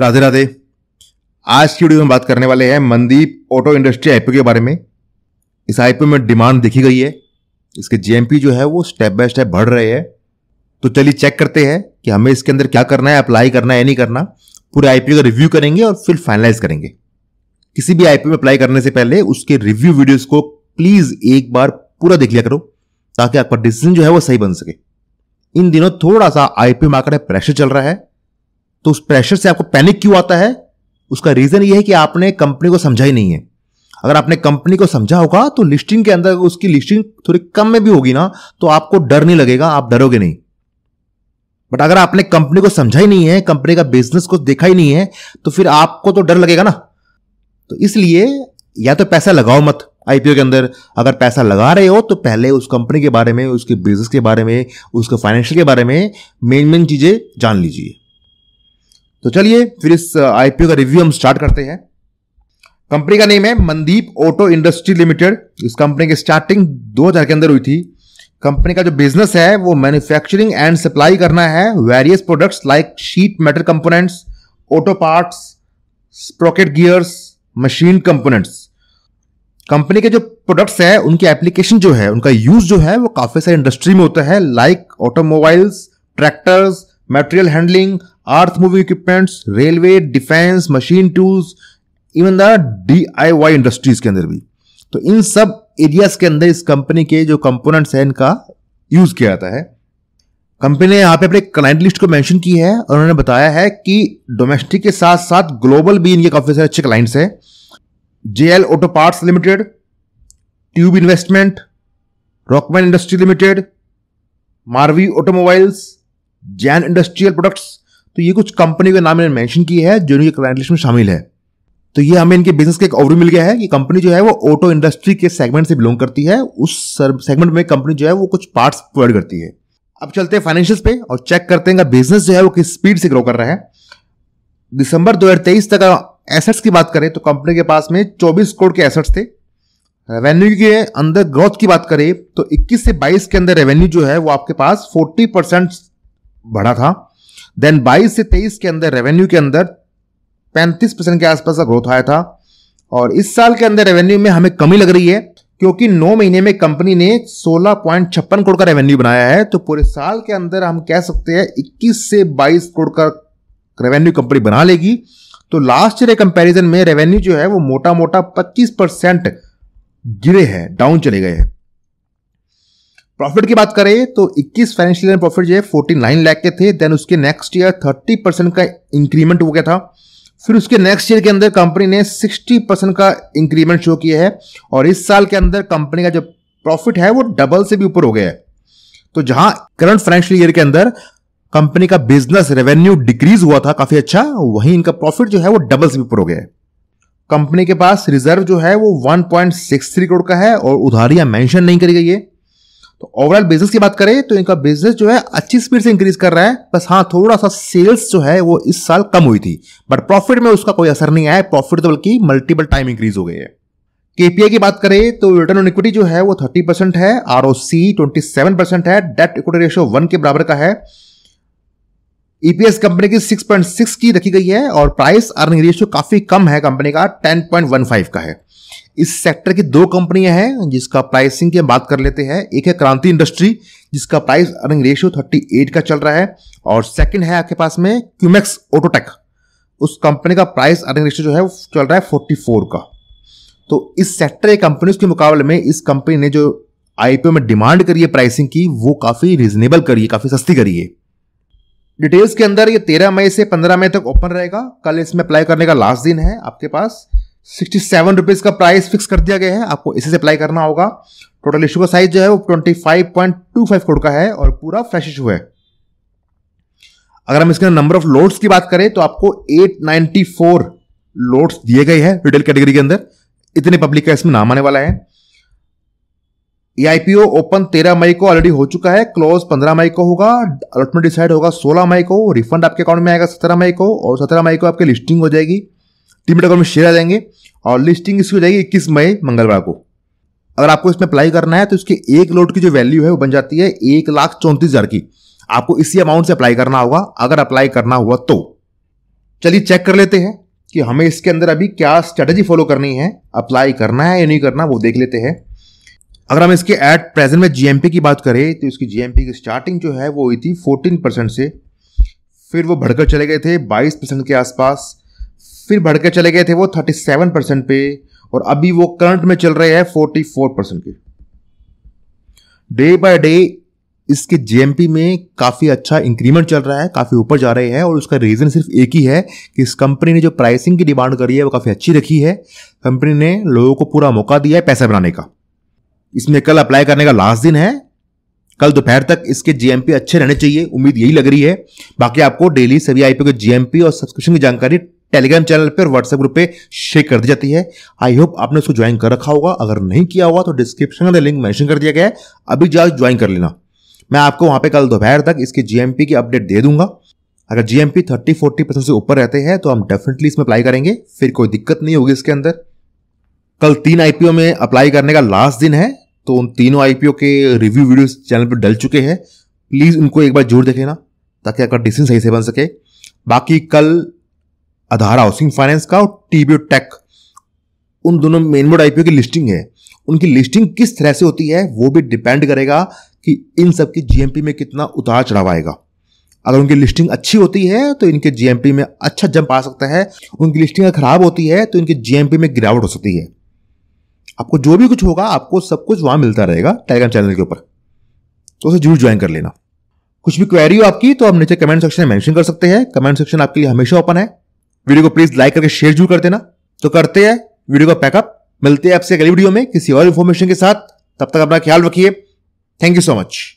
राधे राधे आज की वीडियो में बात करने वाले हैं मनदीप ऑटो इंडस्ट्री आईपीओ के बारे में इस आईपीओ में डिमांड देखी गई है इसके जीएमपी जो है वो स्टेप बाय स्टेप बढ़ रहे हैं तो चलिए चेक करते हैं कि हमें इसके अंदर क्या करना है अप्लाई करना है या नहीं करना पूरे आईपीओ का रिव्यू करेंगे और फिर फाइनलाइज करेंगे किसी भी आईपीओ में अप्लाई करने से पहले उसके रिव्यू वीडियोज को प्लीज एक बार पूरा देख लिया करो ताकि आपका डिसीजन जो है वो सही बन सके इन दिनों थोड़ा सा आईपीओ मार्केट में प्रेशर चल रहा है तो उस प्रेशर से आपको पैनिक क्यों आता है उसका रीजन यह है कि आपने कंपनी को समझा ही नहीं है अगर आपने कंपनी को समझा होगा तो लिस्टिंग के अंदर उसकी लिस्टिंग थोड़ी कम में भी होगी ना तो आपको डर नहीं लगेगा आप डरोगे नहीं बट अगर आपने कंपनी को समझा ही नहीं है कंपनी का बिजनेस को देखा ही नहीं है तो फिर आपको तो डर लगेगा ना तो इसलिए या तो पैसा लगाओ मत आईपीओ के अंदर अगर पैसा लगा रहे हो तो पहले उस कंपनी के बारे में उसके बिजनेस के बारे में उसके फाइनेंशियल के बारे में मेन मेन चीज़ें जान लीजिए तो चलिए फिर इस आईपीओ का रिव्यू हम स्टार्ट करते हैं कंपनी का नेम है मनदीप ऑटो इंडस्ट्री लिमिटेड इस कंपनी की स्टार्टिंग 2000 के अंदर हुई थी कंपनी का जो बिजनेस है वो मैन्युफैक्चरिंग एंड सप्लाई करना है various products like sheet metal components auto parts sprocket gears machine components company के जो प्रोडक्ट्स हैं उनकी एप्लीकेशन जो है उनका यूज जो है वो काफी सारे इंडस्ट्री में होता है like automobiles tractors material handling earth moving equipments railway defence machine tools even the DIY industries के अंदर भी तो इन सब एरियाज के अंदर इस कंपनी के जो कंपोनेंट्स हैं इनका यूज किया जाता है कंपनी ने यहाँ पे अपने क्लाइंट लिस्ट को मेंशन की है और उन्होंने बताया है कि डोमेस्टिक के साथ साथ ग्लोबल भी इनके काफी सारे अच्छे क्लाइंट्स हैं J L auto parts limited tube investment Rockman industry limited मारवी ऑटोमोबाइल्स जैन इंडस्ट्रियल प्रोडक्ट्स तो ये कुछ कंपनी का नाम इन्होंने मेंशन किया है जो इनके क्लाइंट लिस्ट में शामिल है तो ये हमें इनके बिजनेस का एक ओवरव्यू मिल गया है कि कंपनी जो है वो ऑटो इंडस्ट्री के सेगमेंट से बिलोंग करती है उस सेगमेंट में कंपनी जो है वो कुछ पार्ट्स प्रोवाइड करती है अब चलते हैं फाइनेंशियल्स पे और चेक करते हैं बिजनेस जो है वो किस स्पीड से ग्रो कर रहा है दिसंबर 2023 तक एसेट्स की बात करें तो कंपनी के पास में 24 करोड़ के एसेट्स थे रेवेन्यू के अंदर ग्रोथ की बात करें तो 21 से 22 के अंदर रेवेन्यू जो है वो आपके पास 40 परसेंट बढ़ा था देन 22 से 23 के अंदर रेवेन्यू के अंदर 35 परसेंट के आसपास का ग्रोथ आया था और इस साल के अंदर रेवेन्यू में हमें कमी लग रही है क्योंकि नौ महीने में कंपनी ने सोलह करोड़ का रेवेन्यू बनाया है तो पूरे साल के अंदर हम कह सकते हैं इक्कीस से बाईस करोड़ का रेवेन्यू कंपनी बना लेगी तो लास्ट ईयर कंपैरिजन में रेवेन्यू जो है वो मोटा मोटा 25 परसेंट गिरे हैं डाउन चले गए हैं प्रॉफिट की बात करें तो 21 फाइनेंशियल ईयर प्रॉफिट जो है 49 लाख के थे देन उसके नेक्स्ट ईयर 30 परसेंट का इंक्रीमेंट हो गया था फिर उसके नेक्स्ट ईयर के अंदर कंपनी ने 60 परसेंट का इंक्रीमेंट शो किया है और इस साल के अंदर कंपनी का जो प्रॉफिट है वो डबल से भी ऊपर हो गया है तो जहां करंट फाइनेंशियल ईयर के अंदर कंपनी का बिजनेस रेवेन्यू डिक्रीज हुआ था काफी अच्छा वहीं इनका प्रॉफिट जो है वो डबल से भी ऊपर हो गया है कंपनी के पास रिजर्व जो है वो 1.63 करोड़ का है और उधारियां मेंशन नहीं करी गई है तो ओवरऑल बिजनेस की बात करें तो इनका बिजनेस जो है अच्छी स्पीड से इंक्रीज कर रहा है बस हाँ थोड़ा सा सेल्स जो है वो इस साल कम हुई थी बट प्रॉफिट में उसका कोई असर नहीं आया प्रॉफिट तो बल्कि मल्टीपल टाइम इंक्रीज हो गई है केपीआई की बात करें तो रिटर्न ऑन इक्विटी जो है वो थर्टी परसेंट है R O C twenty seven percent है डेट इक्विटी रेशियो वन के बराबर का है ईपीएस e कंपनी की सिक्स पॉइंट सिक्स की रखी गई है और प्राइस अर्निंग रेशियो काफी कम है कंपनी का टेन पॉइंट वन फाइव का है इस सेक्टर की दो कंपनियां हैं जिसका प्राइसिंग की हम बात कर लेते हैं एक है क्रांति इंडस्ट्री जिसका प्राइस अर्निंग रेशियो 38 का चल रहा है और सेकंड है आपके पास में क्यूमेक्स ऑटोटेक उस कंपनी का प्राइस अर्निंग रेशियो जो है वो चल रहा है 44 का तो इस सेक्टर की कंपनी के मुकाबले में इस कंपनी ने जो आईपीओ में डिमांड करी है प्राइसिंग की वो काफ़ी रिजनेबल करी है काफ़ी सस्ती करिए डिटेल्स के अंदर ये 13 मई से 15 मई तक ओपन रहेगा कल इसमें अप्लाई करने का लास्ट दिन है आपके पास सिक्सटी सेवन रुपीज़ का प्राइस फिक्स कर दिया गया है आपको इसी से अप्लाई करना होगा टोटल इशू का साइज जो है वो twenty five point two five crore का है और पूरा फ्रेश इशू है अगर हम इसके नंबर ऑफ लोड्स की बात करें तो आपको एट नाइन्टी फोर लोड्स दिए गए हैं रिटेल कैटेगरी के अंदर इतने पब्लिक का इसमें नाम आने वाला है ये आईपीओ ओपन तेरह मई को ऑलरेडी हो चुका है क्लोज पंद्रह मई को होगा अलॉटमेंट डिसाइड होगा सोलह मई को रिफंड आपके अकाउंट में आएगा सत्रह मई को और सत्रह मई को आपकी लिस्टिंग हो जाएगी टीम डॉट में शेयर आ जाएंगे और लिस्टिंग इसकी हो जाएगी इक्कीस मई मंगलवार को अगर आपको इसमें अप्लाई करना है तो इसके एक लोट की जो वैल्यू है वो बन जाती है एक लाख चौंतीस हज़ार की आपको इसी अमाउंट से अप्लाई करना होगा अगर अप्लाई करना हुआ तो चलिए चेक कर लेते हैं कि हमें इसके अंदर अभी क्या स्ट्रेटजी फॉलो करनी है अप्लाई करना है या नहीं करना वो देख लेते हैं अगर हम इसके एट प्रेजेंट में जीएमपी की बात करें तो इसकी जीएमपी की स्टार्टिंग जो है वो हुई थी 14 परसेंट से फिर वो बढ़कर चले गए थे 22 परसेंट के आसपास फिर बढ़ के चले गए थे वो 37 परसेंट पे और अभी वो करंट में चल रहे हैं 44 परसेंट के डे बाय डे इसके जीएमपी में काफ़ी अच्छा इंक्रीमेंट चल रहा है काफ़ी ऊपर जा रहे हैं और उसका रीज़न सिर्फ एक ही है कि इस कंपनी ने जो प्राइसिंग की डिमांड करी है वो काफ़ी अच्छी रखी है कंपनी ने लोगों को पूरा मौका दिया है पैसा बनाने का इसमें कल अप्लाई करने का लास्ट दिन है कल दोपहर तक इसके जीएमपी अच्छे रहने चाहिए उम्मीद यही लग रही है बाकी आपको डेली सभी आईपीओ के जीएमपी और सब्सक्रिप्शन की जानकारी टेलीग्राम चैनल पर व्हाट्सएप ग्रुप पे शेयर कर दी जाती है आई होप आपने उसको ज्वाइन कर रखा होगा अगर नहीं किया हुआ तो डिस्क्रिप्शन में लिंक मेंशन कर दिया गया है अभी जाओ ज्वाइन कर लेना मैं आपको वहां पे कल दोपहर तक इसके जीएमपी की अपडेट दे दूंगा अगर जीएमपी थर्टी फोर्टी परसेंट से ऊपर रहते हैं तो हम डेफिनेटली इसमें अप्लाई करेंगे फिर कोई दिक्कत नहीं होगी इसके अंदर कल तीन आईपीओ में अप्लाई करने का लास्ट दिन है तो उन तीनों आईपीओ के रिव्यू वीडियो चैनल पर डल चुके हैं प्लीज़ उनको एक बार जरूर देखे ना ताकि आपका डिसीजन सही से बन सके बाकी कल आधार हाउसिंग फाइनेंस का और टीबीओ टेक उन दोनों मेन बोर्ड आईपीओ की लिस्टिंग है उनकी लिस्टिंग किस तरह से होती है वो भी डिपेंड करेगा कि इन सब की जीएमपी में कितना उतार चढ़ाव आएगा अगर उनकी लिस्टिंग अच्छी होती है तो इनके जीएमपी में अच्छा जंप आ सकता है उनकी लिस्टिंग अगर खराब होती है तो इनके जीएमपी में गिरावट हो सकती है आपको जो भी कुछ होगा आपको सब कुछ वहां मिलता रहेगा टेलीग्राम चैनल के ऊपर तो उसे जरूर ज्वाइन कर लेना कुछ भी क्वेरी हो आपकी तो आप नीचे कमेंट सेक्शन में मेंशन कर सकते हैं कमेंट सेक्शन आपके लिए हमेशा ओपन है वीडियो को प्लीज लाइक करके शेयर जरूर कर देना तो करते हैं वीडियो का पैकअप मिलते हैं आपसे अगली वीडियो में किसी और इन्फॉर्मेशन के साथ तब तक अपना ख्याल रखिए थैंक यू सो मच